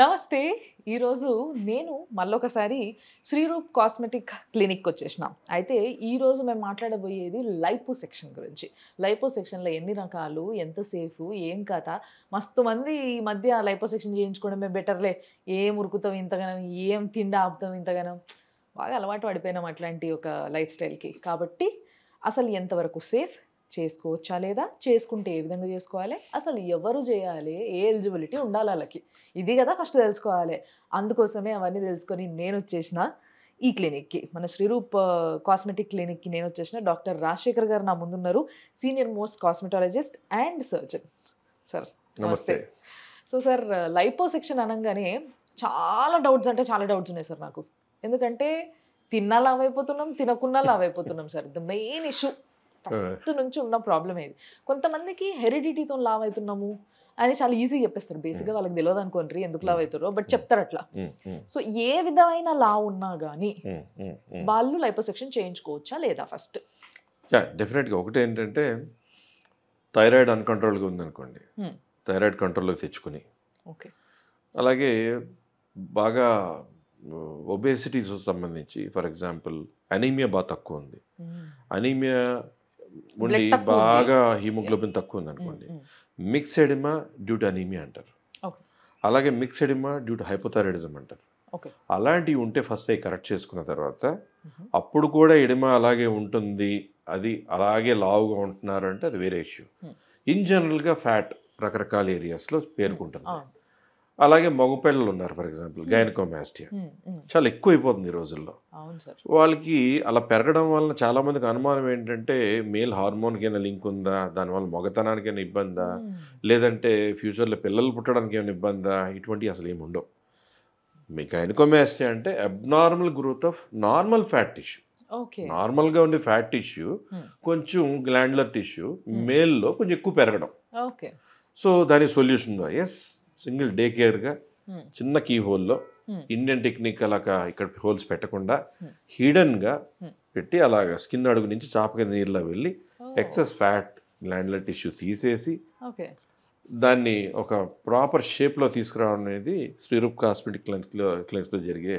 నమస్తే ఈరోజు నేను మళ్ళొకసారి శ్రీరూప్ కాస్మెటిక్ క్లినిక్కి వచ్చేసిన అయితే ఈరోజు మేము మాట్లాడబోయేది లైపో సెక్షన్ గురించి లైపో సెక్షన్లో ఎన్ని రకాలు ఎంతసేపు ఏం కథ మస్తు మంది ఈ మధ్య లైపో సెక్షన్ చేయించుకోవడమే బెటర్లే ఏం ఉరుకుతాం ఇంతగానం ఏం తిండి ఆపుతాం ఇంతగానం బాగా అలవాటు పడిపోయినాం అట్లాంటి ఒక లైఫ్ స్టైల్కి కాబట్టి అసలు ఎంతవరకు సేఫ్ చేసుకోవచ్చా లేదా చేసుకుంటే ఏ విధంగా చేసుకోవాలి అసలు ఎవరు చేయాలి ఏ ఎలిజిబిలిటీ ఉండాలి వాళ్ళకి ఇది కదా ఫస్ట్ తెలుసుకోవాలి అందుకోసమే అవన్నీ తెలుసుకొని నేను వచ్చేసిన ఈ క్లినిక్కి మన శ్రీరూప్ కాస్మెటిక్ క్లినిక్కి నేను వచ్చేసిన డాక్టర్ రాజశేఖర్ గారు నా ముందున్నారు senior most cosmetologist and surgeon sir నమస్తే సో సార్ లైపో సెక్షన్ అనగానే చాలా డౌట్స్ అంటే చాలా డౌట్స్ ఉన్నాయి సార్ నాకు ఎందుకంటే తిన్నా లావైపోతున్నాం తినకున్నా లావైపోతున్నాం sir the main issue first నుంచి ఉన్న ప్రాబ్లం ఏది కొంతమందికి హెరిడిటీతో లావ్ అవుతున్నాము అని చాలా ఈజీగా చెప్పేస్తారు బేసిక్గా వాళ్ళకి తెలియదు అనుకోండి ఎందుకు లావ్ అవుతారో బట్ చెప్తారు అట్లా సో ఏ విధమైన లావ్ ఉన్నా కానీ వాళ్ళు లైపోసెక్షన్ చేయించుకోవచ్చా లేదా ఫస్ట్ డెఫినెట్గా ఒకటి ఏంటంటే థైరాయిడ్ అన్కంట్రోల్గా ఉందనుకోండి థైరాయిడ్ కంట్రోల్లో తెచ్చుకుని ఓకే అలాగే బాగా ఒబేసిటీస్ సంబంధించి ఫర్ ఎగ్జాంపుల్ అనీమియా బాగా తక్కువ ఉంది అనీమియా ఉండి బాగా హీమోగ్లోబిన్ తక్కువ ఉంది అనుకోండి mm, mm. Mix edema due to anaemia అంటారు అలాగే mix edema due to hypothyroidism అంటారు అలాంటివి ఉంటే ఫస్ట్ అవి కరెక్ట్ చేసుకున్న తర్వాత mm-hmm. అప్పుడు కూడా ఎడిమా అలాగే ఉంటుంది అది అలాగే లావుగా ఉంటున్నారు అంటే అది వేరే ఇష్యూ mm. ఇన్ జనరల్గా ఫ్యాట్ రకరకాల ఏరియాస్లో పేర్కొంటుంది అలాగే మగ పిల్లలు ఉన్నారు ఫర్ ఎగ్జాంపుల్ గైనకోమాస్టియా చాలా ఎక్కువ అయిపోతుంది ఈ రోజుల్లో వాళ్ళకి అలా పెరగడం వలన చాలామందికి అనుమానం ఏంటంటే మేల్ హార్మోన్కైనా లింక్ ఉందా దానివల్ల మగతనానికైనా ఇబ్బందా hmm. లేదంటే ఫ్యూచర్లో పిల్లలు పుట్టడానికి ఏమైనా ఇబ్బందా ఇటువంటివి అసలు ఏమి ఉండవు మీ గైనకోమాస్టియా అంటే abnormal growth of normal fat tissue నార్మల్గా ఉండే ఫ్యాట్ టిష్యూ hmm. కొంచెం గ్లాండ్లర్ టిష్యూ hmm. మేల్లో కొంచెం ఎక్కువ పెరగడం సో దాని సొల్యూషన్ ఎస్ సింగిల్ డే కేర్గా చిన్న కీ హోల్లో ఇండియన్ టెక్నిక్ అలాగా ఇక్కడ హోల్స్ పెట్టకుండా హీడన్గా పెట్టి అలాగ స్కిన్ అడుగు నుంచి చాపక నీళ్ళలో వెళ్ళి ఎక్సెస్ ఫ్యాట్ గ్లాండ్లర్ టిష్యూ తీసేసి దాన్ని ఒక ప్రాపర్ షేప్లో తీసుకురావడం అనేది శ్రీరూప్ కాస్మెటిక్ క్లినిక్లో క్లినిక్స్లో జరిగే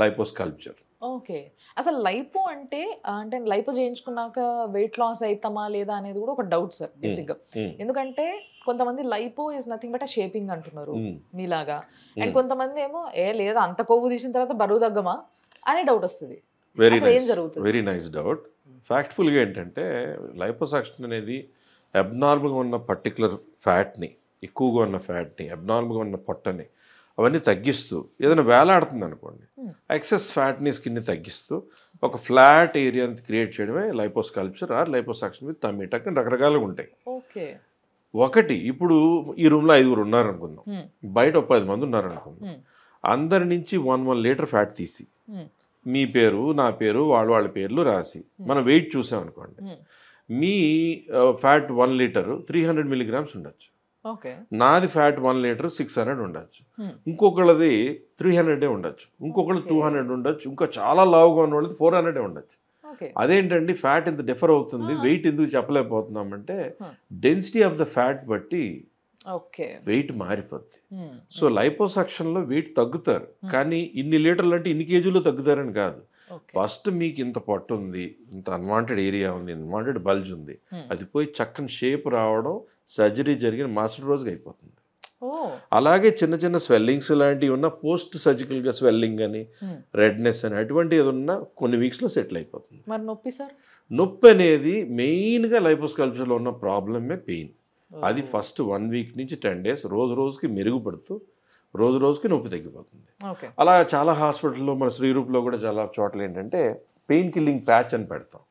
లైపోస్కల్చర్ ఓకే అసలు లైపో అంటే అంటే లైపో చేయించుకున్నాక వెయిట్ లాస్ అవుతామా లేదా అనేది కూడా ఒక డౌట్ సార్ బేసిక్గా ఎందుకంటే కొంతమంది lipo is nothing but shaping అంటున్నారు మీలాగా అండ్ కొంతమంది ఏమో ఏ లేదా అంత కొవ్వు తీసిన తర్వాత బరువు తగ్గమా అనే డౌట్ వస్తుంది very nice very nice doubt ఫ్యాక్ట్ఫుల్గా ఏంటంటే లైపోసాక్షన్ అనేది అబ్నార్మల్గా ఉన్న పర్టికులర్ ఫ్యాట్ని ఎక్కువగా ఉన్న ఫ్యాట్ని అబ్నార్మల్గా ఉన్న పొట్టని అవన్నీ తగ్గిస్తూ ఏదైనా వేలాడుతుంది అనుకోండి hmm. ఎక్సెస్ ఫ్యాట్ని స్కిన్ని తగ్గిస్తూ ఒక ఫ్లాట్ ఏరియాని క్రియేట్ చేయడమే liposculpture or liposuction with tummy tuck అని రకరకాలుగా ఉంటాయి ఓకే ఒకటి ఇప్పుడు ఈ రూమ్లో ఐదుగురు ఉన్నారనుకుందాం hmm. బయట ఒక పది మంది ఉన్నారనుకుందాం hmm. అందరి నుంచి వన్ వన్ లీటర్ ఫ్యాట్ తీసి మీ పేరు నా పేరు వాళ్ళ వాళ్ళ పేర్లు రాసి మనం వెయిట్ చూసామనుకోండి మీ fat one litre three hundred milligrams ఉండొచ్చు నాది fat one litre six hundred ఉండొచ్చు hmm. ఇంకొకళ్ళది త్రీ హండ్రెడే ఉండొచ్చు ఇంకొకళ్ళు టూ హండ్రెడ్ ఉండొచ్చు ఇంకా చాలా లావుగా ఉన్న వాళ్ళది ఫోర్ హండ్రెడే ఉండొచ్చు అదేంటండి ఫ్యాట్ ఇంత డిఫర్ అవుతుంది hmm. వెయిట్ ఎందుకు చెప్పలేకపోతున్నామంటే hmm. Density of the fat బట్టి వెయిట్ మారిపోద్ది సో లో వెయిట్ తగ్గుతారు కానీ ఇన్ని లీటర్లు అంటే ఇన్ని కేజీలు తగ్గుతారని కాదు ఫస్ట్ మీకు ఇంత పట్టు ఉంది ఇంత అన్వాంటెడ్ ఏరియా ఉంది అన్వాంటెడ్ బల్జ్ ఉంది అది పోయి చక్కని షేప్ రావడం సర్జరీ జరిగిన మాస్టర్ రోజుకి అయిపోతుంది అలాగే చిన్న చిన్న స్వెల్లింగ్స్ లాంటివి ఉన్న పోస్ట్ సర్జికల్గా స్వెల్లింగ్ అని hmm. రెడ్నెస్ అని అటువంటి ఏదన్నా కొన్ని వీక్స్లో సెటిల్ అయిపోతుంది మరి నొప్పి సార్ నొప్పి అనేది మెయిన్గా లైపోస్కల్ప్చర్లో ఉన్న ప్రాబ్లమే పెయిన్ అది ఫస్ట్ వన్ వీక్ నుంచి టెన్ డేస్ రోజు రోజుకి మెరుగుపడుతూ రోజు రోజుకి నొప్పి తగ్గిపోతుంది అలా చాలా హాస్పిటల్లో మన శ్రీరూప్లో కూడా చాలా చోట్ల ఏంటంటే పెయిన్ కిల్లింగ్ ప్యాచ్ అని పెడతాం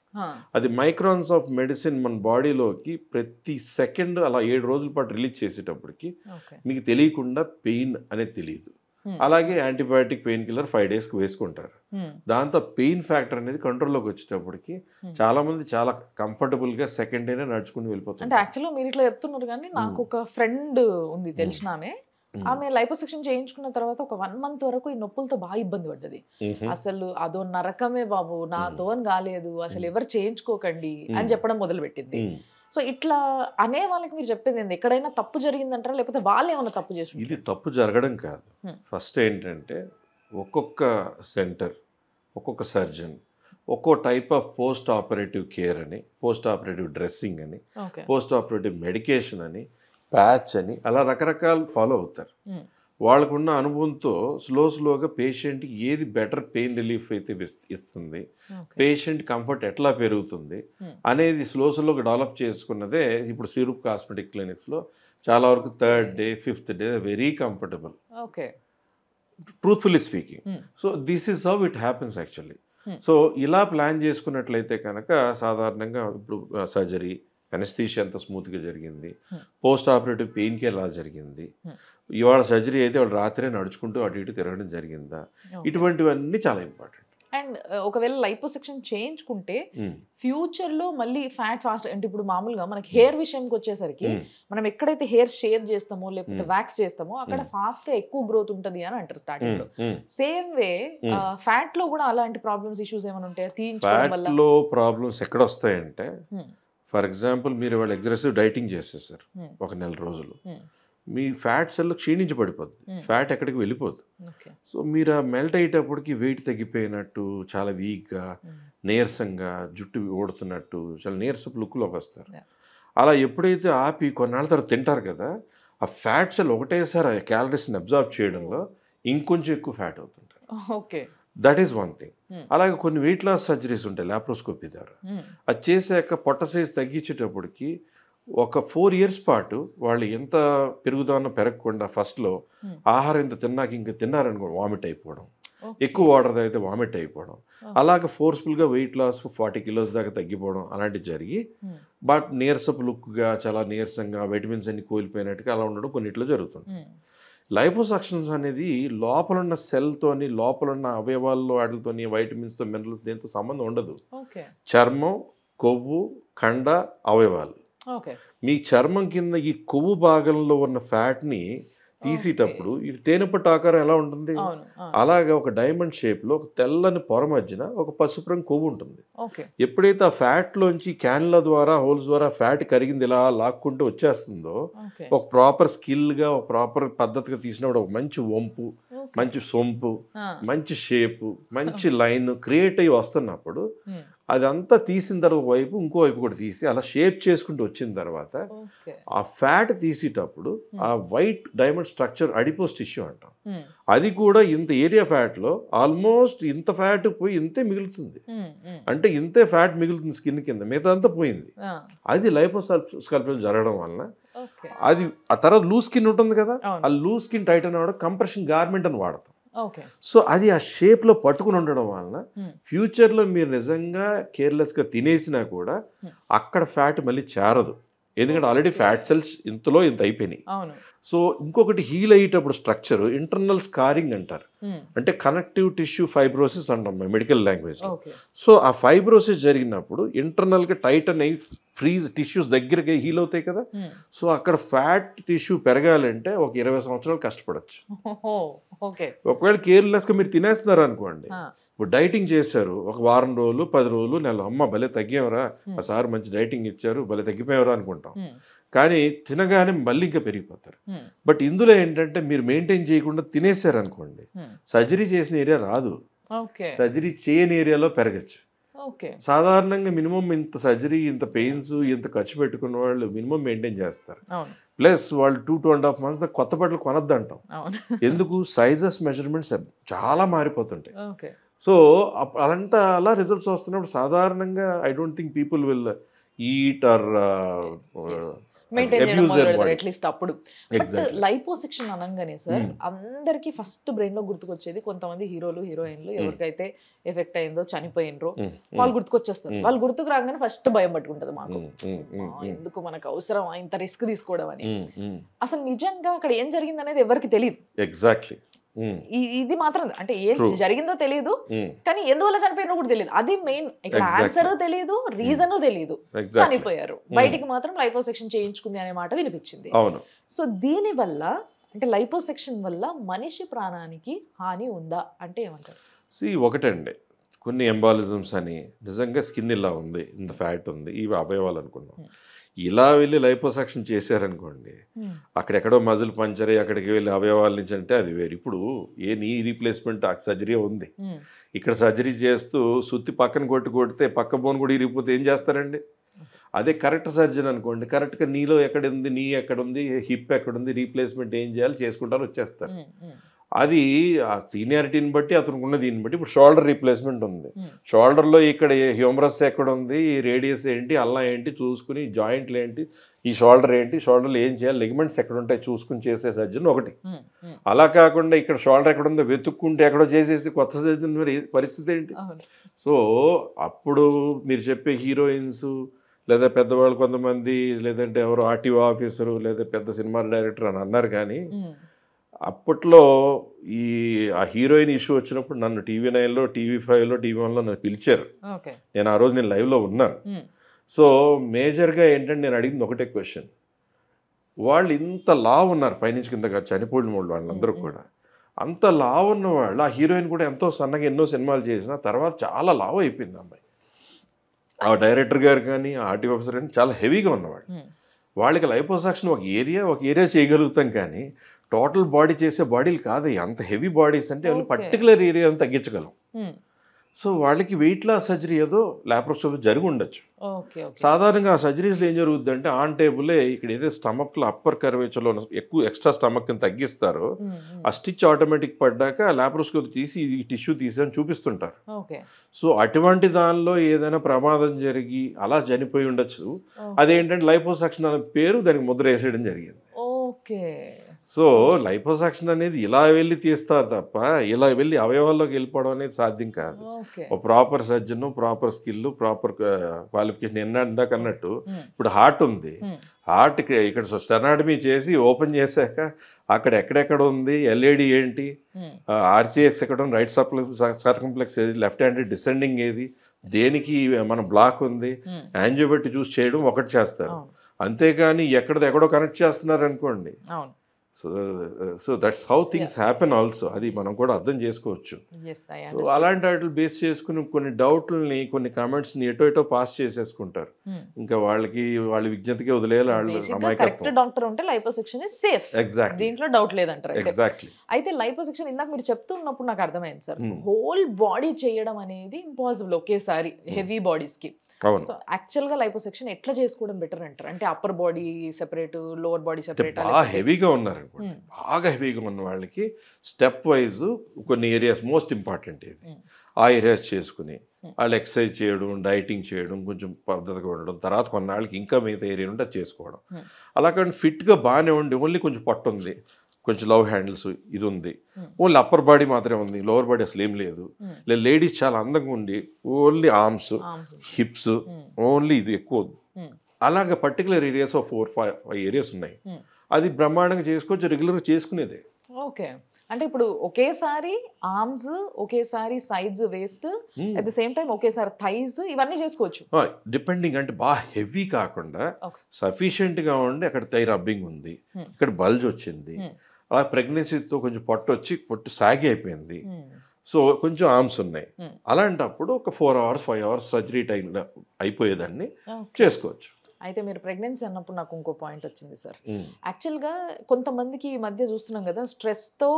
అది మైక్రాన్స్ ఆఫ్ మెడిసిన్ మన బాడీలోకి ప్రతి సెకండ్ అలా ఏడు రోజుల పాటు రిలీజ్ చేసేటప్పటికి మీకు తెలియకుండా పెయిన్ అనేది తెలియదు అలాగే యాంటీబయాటిక్ పెయిన్ కిల్లర్ ఫైవ్ డేస్కి వేసుకుంటారు దాంతో పెయిన్ ఫ్యాక్టర్ అనేది కంట్రోల్లోకి వచ్చేటప్పటికి చాలా మంది చాలా కంఫర్టబుల్ గా సెకండ్ డేనే నడుచుకుని వెళ్ళిపోతారు అంటే యాక్చువల్గా మీరు ఇట్లా చెప్తున్నారు కానీ నాకు ఒక ఫ్రెండ్ ఉంది తెలిసినామే ఆమె లైపోసెక్షన్ చేయించుకున్న తర్వాత ఒక వన్ మంత్ వరకు ఈ నొప్పులతో బాగా ఇబ్బంది పడ్డది అసలు అదో నరకమే బాబు నాతో కాలేదు అసలు ఎవరు చేయించుకోకండి అని చెప్పడం మొదలు పెట్టింది సో ఇట్లా అనే వాళ్ళకి మీరు చెప్పేది ఏంది ఎక్కడైనా తప్పు జరిగిందంటారా లేకపోతే వాళ్ళు ఏమైనా తప్పు చేసి ఇది తప్పు జరగడం కాదు ఫస్ట్ ఏంటంటే ఒక్కొక్క సెంటర్ ఒక్కొక్క సర్జన్ ఒక్కో type of post operative care అని పోస్ట్ ఆపరేటివ్ డ్రెస్సింగ్ అని పోస్ట్ ఆపరేటివ్ మెడికేషన్ అని ప్యాచ్ అని అలా రకరకాలు ఫాలో అవుతారు వాళ్ళకున్న అనుభవంతో స్లో స్లోగా పేషెంట్కి ఏది బెటర్ పెయిన్ రిలీఫ్ అయితే ఇస్తుంది పేషెంట్ కంఫర్ట్ ఎట్లా పెరుగుతుంది అనేది స్లో స్లోగా డెవలప్ చేసుకున్నదే ఇప్పుడు సిరూప్ కాస్మెటిక్ క్లినిక్స్లో చాలా వరకు third day fifth day very comfortable okay truthfully speaking so this is how it happens actually so ఇలా ప్లాన్ చేసుకున్నట్లయితే కనుక సాధారణంగా ఇప్పుడు సర్జరీ పెనస్థీషియా అంత స్మూత్గా జరిగింది పోస్ట్ ఆపరేటివ్ పెయిన్ కేర్ ఎలా జరిగింది ఇవాళ సర్జరీ అయితే వాళ్ళు రాత్రే నడుచుకుంటూ అటు ఇటు తిరగడం జరిగిందా ఇటువంటివన్నీ చాలా ఇంపార్టెంట్ అండ్ ఒకవేళ లైపో సెక్షన్ చేయించుకుంటే ఫ్యూచర్ లో మళ్ళీ ఫ్యాట్ ఫాస్ట్ అంటే ఇప్పుడు మామూలుగా మనకి హెయిర్ విషయంకి వచ్చేసరికి మనం ఎక్కడైతే హెయిర్ షేర్ చేస్తామో లేకపోతే వ్యాక్స్ చేస్తామో అక్కడ ఫాస్ట్ గా ఎక్కువ గ్రోత్ ఉంటది అని అంటారు స్టార్టింగ్ లో సేమ్ వే ఫ్యాట్ లో కూడా అలాంటి ప్రాబ్లమ్స్ ఇష్యూస్ ఏమైనా ఉంటాయా తీయించడం వల్ల ప్రాబ్లమ్స్ ఎక్కడ వస్తాయంటే ఫర్ ఎగ్జాంపుల్ మీరు వాళ్ళు అగ్రెసివ్ డైటింగ్ చేసేసారు hmm. ఒక నెల రోజులు hmm. మీ ఫ్యాట్ సెల్ క్షీణించి పడిపోద్ది hmm. ఫ్యాట్ ఎక్కడికి వెళ్ళిపోద్ది సో మీరు ఆ మెల్ట్ అయ్యేటప్పటికి వెయిట్ తగ్గిపోయినట్టు చాలా వీక్గా నీరసంగా జుట్టు ఓడుతున్నట్టు చాలా నీరసపు లుక్లోకి వస్తారు అలా ఎప్పుడైతే ఆపి కొన్నాళ్ళ తర్వాత తింటారు కదా ఆ ఫ్యాట్ సెల్ ఒకటేసారి క్యాలరీస్ని అబ్జార్బ్ చేయడంలో ఇంకొంచెం ఎక్కువ ఫ్యాట్ అవుతుంటారు okay that is one thing అలాగే కొన్ని వెయిట్ లాస్ సర్జరీస్ ఉంటాయి లాప్రోస్కోపీ ద్వారా hmm. అది చేసాక పొట్ట సైజ్ తగ్గించేటప్పటికి ఒక ఫోర్ ఇయర్స్ పాటు వాళ్ళు ఎంత పెరుగుదానో పెరగకుండా ఫస్ట్లో hmm. ఆహారం ఇంత తిన్నాక ఇంకా తిన్నారనుకో వామిట్ అయిపోవడం ఎక్కువ వాటర్ తాగితే వామిట్ అయిపోవడం oh. అలాగే ఫోర్స్ఫుల్గా వెయిట్ లాస్ ఫార్టీ కిలోస్ దాకా తగ్గిపోవడం అలాంటివి జరిగి బట్ hmm. నీరసపు లుక్గా చాలా నీరసంగా విటమిన్స్ అన్ని కోల్పోయినట్టుగా అలా ఉండడం కొన్నిట్లో జరుగుతుంది లైపోసాక్షన్స్ అనేది లోపల ఉన్న సెల్తోని లోపల ఉన్న అవయవాల్లో వాటితోని వైటమిన్స్తో మినరల్స్ దీంతో సంబంధం ఉండదు చర్మం కొవ్వు కండ అవయవాలు మీ చర్మం కింద ఈ కొవ్వు భాగంలో ఉన్న ఫ్యాట్ని తీసేటప్పుడు ఈ తేనెపట్టు ఆకారం ఎలా ఉంటుంది అలాగే ఒక డైమండ్ షేప్ లో ఒక తెల్లని పొర మధ్యన ఒక పసుపురం కొవ్వు ఉంటుంది ఎప్పుడైతే ఆ ఫ్యాట్ లోంచి క్యాన్ల ద్వారా హోల్స్ ద్వారా ఫ్యాట్ కరిగింది ఇలా లాక్కుంటూ వచ్చేస్తుందో ఒక ప్రాపర్ స్కిల్ గా ఒక ప్రాపర్ పద్ధతిగా తీసినప్పుడు ఒక మంచి వంపు మంచి సొంపు మంచి షేపు మంచి లైన్ క్రియేట్ అయ్యి వస్తున్నప్పుడు అదంతా తీసిన తర్వాత వైపు ఇంకోవైపు కూడా తీసి అలా షేప్ చేసుకుంటూ వచ్చిన తర్వాత ఆ ఫ్యాట్ తీసేటప్పుడు ఆ white diamond structure adipose tissue అంటాం అది కూడా ఇంత ఏరియా ఫ్యాట్లో ఆల్మోస్ట్ ఇంత ఫ్యాట్ పోయి ఇంతే మిగులుతుంది అంటే ఇంతే ఫ్యాట్ మిగులుతుంది స్కిన్ కింద మిగతా అంతా పోయింది అది స్కల్ప్ జరగడం వలన అది ఆ తర్వాత లూజ్ స్కిన్ ఉంటుంది కదా ఆ లూజ్ స్కిన్ టైట్ అని వాడడం కంప్రెషన్ గార్మెంట్ అని వాడతాం సో అది ఆ షేప్లో పట్టుకుని ఉండడం వలన ఫ్యూచర్లో మీరు నిజంగా కేర్లెస్గా తినేసినా కూడా అక్కడ ఫ్యాట్ మళ్ళీ చేరదు ఎందుకంటే ఆల్రెడీ ఫ్యాట్ సెల్స్ ఇంతలో ఇంత అయిపోయినాయి సో ఇంకొకటి హీల్ అయ్యేటప్పుడు స్ట్రక్చర్ ఇంటర్నల్ స్కారింగ్ అంటారు hmm. అంటే కనెక్టివ్ టిష్యూ ఫైబ్రోసిస్ అంటాం మెడికల్ లాంగ్వేజ్ సో ఆ ఫైబ్రోసిస్ జరిగినప్పుడు ఇంటర్నల్గా టైటన్ అనే ఫ్రీజ్ టిష్యూస్ దగ్గరికి హీల్ అవుతాయి కదా hmm. సో అక్కడ ఫ్యాట్ టిష్యూ పెరగాలంటే ఒక ఇరవై సంవత్సరాలు కష్టపడచ్చు ఒకవేళ కేర్లెస్గా మీరు తినేస్తున్నారు అనుకోండి ఇప్పుడు డైటింగ్ చేశారు ఒక వారం రోజులు పది రోజులు నెల అమ్మ భలే తగ్గేవరా hmm. ఆ సార్ మంచి డైటింగ్ ఇచ్చారు భలే తగ్గిపోయేవరా అనుకుంటాం కానీ తినగానే మళ్ళీ ఇంకా పెరిగిపోతారు బట్ ఇందులో ఏంటంటే మీరు మెయింటైన్ చేయకుండా తినేసారు అనుకోండి సర్జరీ చేసిన ఏరియా రాదు సర్జరీ చేయని ఏరియాలో పెరగచ్చు సాధారణంగా మినిమం ఇంత సర్జరీ ఇంత పెయిన్స్ ఇంత ఖర్చు పెట్టుకున్న వాళ్ళు మినిమం మెయింటైన్ చేస్తారు ప్లస్ వాళ్ళు two two and half months దాకా కొత్త బట్టలు కొనద్దు అంటాం ఎందుకు సైజెస్ మెజర్మెంట్స్ చాలా మారిపోతుంటాయి సో అలాంటా అలా రిజల్ట్స్ వస్తున్నప్పుడు సాధారణంగా I don't think people will eat or maintain చేయడం అట్లీస్ట్ అప్పుడు లైపో సెక్షన్ అనగానే సార్ అందరికీ ఫస్ట్ బ్రెయిన్ లో గుర్తుకొచ్చేది కొంతమంది హీరోలు హీరోయిన్లు hmm. ఎవరికైతే ఎఫెక్ట్ అయిందో చనిపోయినరో hmm. hmm. వాళ్ళు గుర్తుకొచ్చేస్తారు వాళ్ళు గుర్తుకు రాగానే ఫస్ట్ భయం పట్టుకుంటది మాకు ఎందుకు మనకు అవసరం ఇంత రిస్క్ తీసుకోవడం అని అసలు నిజంగా అక్కడ ఏం జరిగింది అనేది ఎవరికి తెలియదు ఎగ్జాక్ట్లీ ఇది మాత్రం అంటే ఏం జరిగిందో తెలియదు కానీ ఎందువల్ల చనిపోయినో కూడా తెలియదు అది మెయిన్ ఇక్కడ ఆన్సర్ తెలియదు రీజన్ తెలియదు చనిపోయారు బయటికి మాత్రం లైపోసెక్షన్ చేయించుకుంది అనే మాట వినిపించింది సో దీని వల్ల అంటే లైపోసెక్షన్ వల్ల మనిషి ప్రాణానికి హాని ఉందా అంటే ఏమంటారు సి ఒకటండి కొన్ని ఎంబాలిజమ్స్ అని నిజంగా స్కిన్ ఇలా ఉంది ఇంత ఫ్యాట్ ఉంది ఇవి అవయవాలు అనుకున్నాం ఇలా వెళ్ళి లైపోసాక్షన్ చేశారనుకోండి అక్కడెక్కడో మజిల్ పంచర్ అక్కడికి వెళ్ళి అవయవాల నుంచి అంటే అది వేరు ఇప్పుడు ఏ నీ రీప్లేస్మెంట్ సర్జరీ ఉంది ఇక్కడ సర్జరీ చేస్తూ సుత్తి పక్కన కొట్టి కొడితే పక్క బోన్ కూడా ఇరిగిపోతే ఏం చేస్తారండి అదే కరెక్ట్ సర్జరీ అనుకోండి కరెక్ట్గా నీలో ఎక్కడ ఉంది నీ ఎక్కడ ఉంది హిప్ ఎక్కడ ఉంది రీప్లేస్మెంట్ ఏం చేయాలి చేసుకుంటారు వచ్చేస్తారు అది ఆ సీనియారిటీని బట్టి అతనికి ఉన్న దీన్ని బట్టి ఇప్పుడు షోల్డర్ రీప్లేస్మెంట్ ఉంది hmm. షోల్డర్లో ఇక్కడ హ్యూమరస్ ఎక్కడ ఉంది ఈ రేడియస్ ఏంటి అల్లా ఏంటి చూసుకుని జాయింట్లు ఏంటి ఈ షోల్డర్ ఏంటి షోల్డర్లు ఏం చేయాలి లెగ్మెంట్స్ ఎక్కడ ఉంటాయి చూసుకుని చేసే సర్జన్ ఒకటి hmm, hmm. అలా కాకుండా ఇక్కడ షోల్డర్ ఎక్కడ ఉందో వెతుక్కుంటే ఎక్కడో చేసేసి కొత్త సర్జన్ మరి పరిస్థితి ఏంటి సో అప్పుడు మీరు చెప్పే హీరోయిన్స్ లేదా పెద్దవాళ్ళు కొంతమంది లేదంటే ఎవరు ఆర్టీఓ ఆఫీసరు లేదా పెద్ద సినిమా డైరెక్టర్ అని అన్నారు కానీ అప్పట్లో ఈ ఆ హీరోయిన్ ఇష్యూ వచ్చినప్పుడు నన్ను టీవీ నైన్లో టీవీ ఫైవ్లో టీవీ వన్లో నన్ను పిలిచారు నేను ఆ రోజు నేను లైవ్లో ఉన్నాను సో మేజర్గా ఏంటంటే నేను అడిగింది ఒకటే క్వశ్చన్ వాళ్ళు ఇంత లావ్ ఉన్నారు పైనుంచి కింద చనిపోయిన వాళ్ళు వాళ్ళందరూ కూడా అంత లావ్ ఉన్న వాళ్ళు ఆ హీరోయిన్ కూడా ఎంతో సన్నగా ఎన్నో సినిమాలు చేసిన తర్వాత చాలా లావ్ అయిపోయింది అమ్మాయి ఆ డైరెక్టర్ గారు కానీ ఆ ఆర్టీ ఆఫీసర్ కానీ చాలా హెవీగా ఉన్నవాళ్ళు వాళ్ళకి లైఫ్ ఒక ఏరియా ఒక ఏరియా చేయగలుగుతాం కానీ టోటల్ బాడీ చేసే బాడీలు కాదు అంత హెవీ బాడీస్ అంటే వాళ్ళు పర్టికులర్ ఏరియాను తగ్గించగలం సో వాళ్ళకి వెయిట్ లాస్ సర్జరీ ఏదో లాప్రోస్కోపీ జరిగి ఉండొచ్చు సాధారణంగా ఆ సర్జరీస్లో ఏం జరుగుద్ది అంటే ఆన్ టేబులే ఇక్కడ ఏదైతే స్టమక్లో అప్పర్ కర్వేచర్లో ఎక్కువ ఎక్స్ట్రా స్టమక్ తగ్గిస్తారో ఆ స్టిచ్ ఆటోమేటిక్ పడ్డాక లాప్రోస్కోపీ తీసి ఈ టిష్యూ తీసి అని చూపిస్తుంటారు సో అటువంటి దానిలో ఏదైనా ప్రమాదం జరిగి అలా చనిపోయి ఉండొచ్చు అదేంటంటే లైపోసాక్షన్ అనే పేరు దానికి ముద్ర వేసేయడం జరిగింది ఓకే సో లైపోసాక్షన్ అనేది ఇలా వెళ్ళి తీస్తారు తప్ప ఇలా వెళ్ళి అవయవాల్లోకి వెళ్ళిపోవడం అనేది సాధ్యం కాదు ఒక proper surgeon proper skill proper qualification ఎన్నాక అన్నట్టు ఇప్పుడు హార్ట్ ఉంది హార్ట్కి ఇక్కడ స్టెనాటమీ చేసి ఓపెన్ చేశాక అక్కడ ఎక్కడెక్కడ ఉంది ఎల్ఏడి ఏంటి ఆర్సీఎక్స్ ఎక్కడ ఉంది రైట్ సర్కంప్లెక్స్ ఏది లెఫ్ట్ హ్యాండ్ డిసెండింగ్ ఏది దేనికి మన బ్లాక్ ఉంది యాంజియోబెట్టి చూసి చేయడం ఒకటి చేస్తారు అంతేకాని ఎక్కడ ఎక్కడో కనెక్ట్ చేస్తున్నారు అనుకోండి so that's how things happen also అది మనం కూడా అర్థం చేసుకోవచ్చు సో అలాంటి వాటిని బేస్ చేసుకుని కొన్ని డౌట్లని కొన్ని కామెంట్స్ని ఎటో ఎటో పాస్ చేసేసుకుంటారు hmm. ఇంకా వాళ్ళకి వాళ్ళ విజ్ఞతకి వదిలేయాలి వాళ్ళు డాక్టర్ ఉంటే లైపోసెక్షన్ సేఫ్ ఎగ్జాక్ట్ దీంట్లో డౌట్ లేదంటారు ఎగ్జాక్ట్లీ అయితే లైపోసెక్షన్ ఇందాక మీరు చెప్తున్నప్పుడు నాకు అర్థమైంది సార్ హోల్ hmm. బాడీ చేయడం అనేది ఇంపాసిబుల్ ఒకేసారి హెవీ hmm. బాడీస్కి సో లైఫ్ సెక్షన్ ఎట్లా చేసుకోవడం బెటర్ అంటారు అంటే upper body separate lower body separate బాగా హెవీగా ఉన్నారు బాగా హెవీగా ఉన్న వాళ్ళకి స్టెప్ వైజ్ కొన్ని ఏరియాస్ మోస్ట్ ఇంపార్టెంట్ ఇది ఆ ఏరియాస్ చేసుకుని వాళ్ళు ఎక్సర్సైజ్ చేయడం డైటింగ్ చేయడం కొంచెం పద్ధతిగా ఉండడం తర్వాత కొన్నాళ్ళకి ఇంకా మిగతా ఏరియా ఉంటే చేసుకోవడం అలా కాకుండా ఫిట్గా బాగానే ఉండి ఓన్లీ కొంచెం పట్టుంది కొంచెం లవ్ హ్యాండిల్స్ ఇది ఉంది ఓన్లీ అప్పర్ బాడీ మాత్రమే ఉంది లోవర్ బాడీ అసలు ఏం లేదు లేదు hmm. లేడీస్ చాలా అందంగా ఉండి ఓన్లీ ఆర్మ్స్ హిప్స్ ఓన్లీ ఇది ఎక్కువ hmm. అలాగే particular areas four five five areas ఉన్నాయి hmm. అది బ్రహ్మాండంగా చేసుకోవచ్చు రెగ్యులర్గా చేసుకునేదే ఓకే అంటే ఇప్పుడు ఒకేసారి ఆర్మ్స్ ఒకేసారి size waist at the same time ఒకేసారి థైజ్ ఇవన్నీ చేసుకోవచ్చు డిపెండింగ్ అంటే బాగా హెవీ కాకుండా సఫిషియెంట్ గా ఉండి అక్కడ తై రబ్బింగ్ ఉంది ఇక్కడ బల్జ్ వచ్చింది అలా ప్రెగ్నెన్సీతో కొంచెం పొట్ట వచ్చి పొట్టు సాగి అయిపోయింది సో కొంచెం ఆర్మ్స్ ఉన్నాయి అలాంటప్పుడు ఒక four hours five hours surgery time అయిపోయేదాన్ని చేసుకోవచ్చు అయితే మీరు ప్రెగ్నెన్సీ అన్నప్పుడు నాకు ఇంకో పాయింట్ వచ్చింది సార్ యాక్చువల్గా కొంతమందికి ఈ మధ్య చూస్తున్నాం కదా స్ట్రెస్తో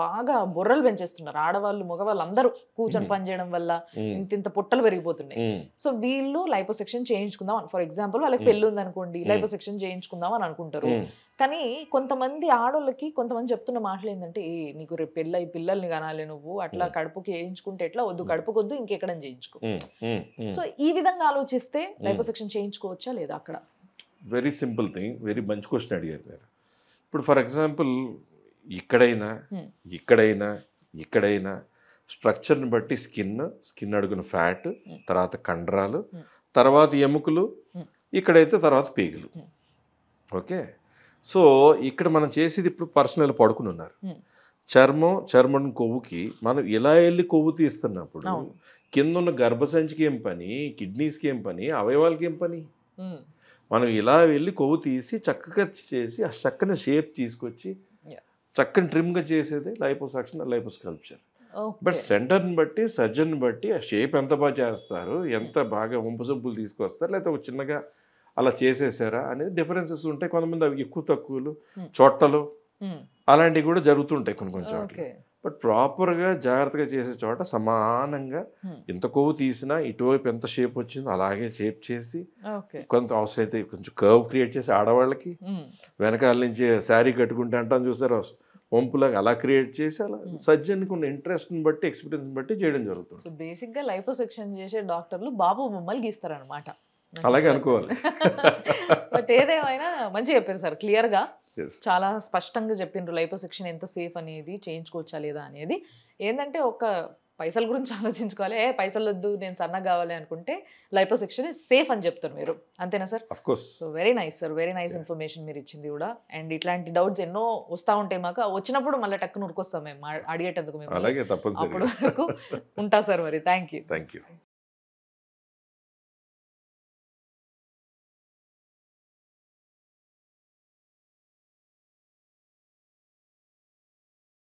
బాగా బుర్రలు పెంచేస్తున్నారు ఆడవాళ్ళు మగవాళ్ళు అందరూ కూర్చొని పని చేయడం వల్ల ఇంత ఇంత పొట్టలు పెరిగిపోతున్నాయి సో వీళ్ళు సెక్షన్ చేయించుకుందాం ఫర్ ఎగ్జాంపుల్ వాళ్ళకి పెళ్ళి ఉందనుకోండి లైపోసెక్షన్ చేయించుకుందాం అని అనుకుంటారు కానీ కొంతమంది ఆడోళ్ళకి కొంతమంది చెప్తున్న మాటలు ఏంటంటే ఏ నీకు రేపు పెళ్ళై పిల్లల్ని కనాలి నువ్వు అట్లా కడుపుకి వేయించుకుంటే ఎట్లా వద్దు కడుపుకి వద్దు ఇంకెక్కడ చేయించుకో సో ఈ విధంగా ఆలోచిస్తే లైపోసెక్షన్ చేయించుకోవచ్చా లేదా అక్కడ వెరీ సింపుల్ థింగ్ వెరీ మంచి క్వశ్చన్ అడిగారు మీరు ఇప్పుడు ఫర్ ఎగ్జాంపుల్ ఇక్కడైనా ఇక్కడైనా ఇక్కడైనా స్ట్రక్చర్ని బట్టి స్కిన్ స్కిన్ అడుగున ఫ్యాట్ తర్వాత కండరాలు తర్వాత ఎముకలు ఇక్కడైతే తర్వాత పేగులు ఓకే సో ఇక్కడ మనం చేసేది ఇప్పుడు పర్సనల్ పడుకుని ఉన్నారు చర్మం చర్మం కొవ్వుకి మనం ఇలా వెళ్ళి కొవ్వు తీస్తున్నప్పుడు కింద ఉన్న గర్భసంచికి ఏం పని కిడ్నీస్కి ఏం పని అవయవాలకి ఏం పని మనం ఇలా వెళ్ళి కొవ్వు తీసి చక్కగా చేసి ఆ చక్కని షేప్ తీసుకొచ్చి చక్కని ట్రిమ్గా చేసేది లైపో స్కల్ప్చర్ బట్ సెంటర్ని బట్టి సర్జన్ బట్టి ఆ షేప్ ఎంత బాగా చేస్తారు ఎంత బాగా ఒంపు సొంపులు తీసుకొస్తారు లేకపోతే ఒక చిన్నగా అలా చేసేసారా అనేది డిఫరెన్సెస్ ఉంటాయి కొంతమంది అవి ఎక్కువ తక్కువలు చోట్టలు అలాంటివి కూడా జరుగుతుంటాయి కొన్ని కొన్ని చోట్ల బట్ ప్రాపర్గా జాగ్రత్తగా చేసే చోట సమానంగా ఎంత కొవ్వు తీసినా ఇటువైపు ఎంత షేప్ వచ్చిందో అలాగే షేప్ చేసి కొంత అవసరం అయితే కొంచెం కర్వ్ క్రియేట్ చేసి ఆడవాళ్ళకి వెనకాల నుంచి శారీ కట్టుకుంటే అంటాం చూసారు వంపులాగా అలా క్రియేట్ చేసి అలా సర్జన్కి ఉన్న ఇంట్రెస్ట్ని బట్టి ఎక్స్పీరియన్స్ బట్టి చేయడం జరుగుతుంది బేసిక్గా లైఫ్ సెక్షన్ చేసే డాక్టర్లు బాబు బొమ్మలు గీస్తారనమాట అలాగే అనుకోవాలి బట్ ఏదేమైనా మంచి చెప్పారు సార్ క్లియర్గా చాలా స్పష్టంగా చెప్పిండ్రు లైపో శిక్షణ ఎంత సేఫ్ అనేది చేయించుకోవచ్చా లేదా అనేది ఏంటంటే ఒక పైసల గురించి ఆలోచించుకోవాలి ఏ పైసలు వద్దు నేను సన్నగా కావాలి అనుకుంటే లైపో శిక్షణ సేఫ్ అని చెప్తారు మీరు అంతేనా sir course so very nice sir very nice information మీరు ఇచ్చింది కూడా అండ్ ఇట్లాంటి డౌట్స్ ఎన్నో వస్తూ ఉంటాయి మాకు వచ్చినప్పుడు మళ్ళీ టక్కు ఉరికొస్తాం మేము అడిగేటందుకు మేము అప్పుడు వరకు ఉంటా సార్ మరి థ్యాంక్ యూ థ్యాంక్ యూ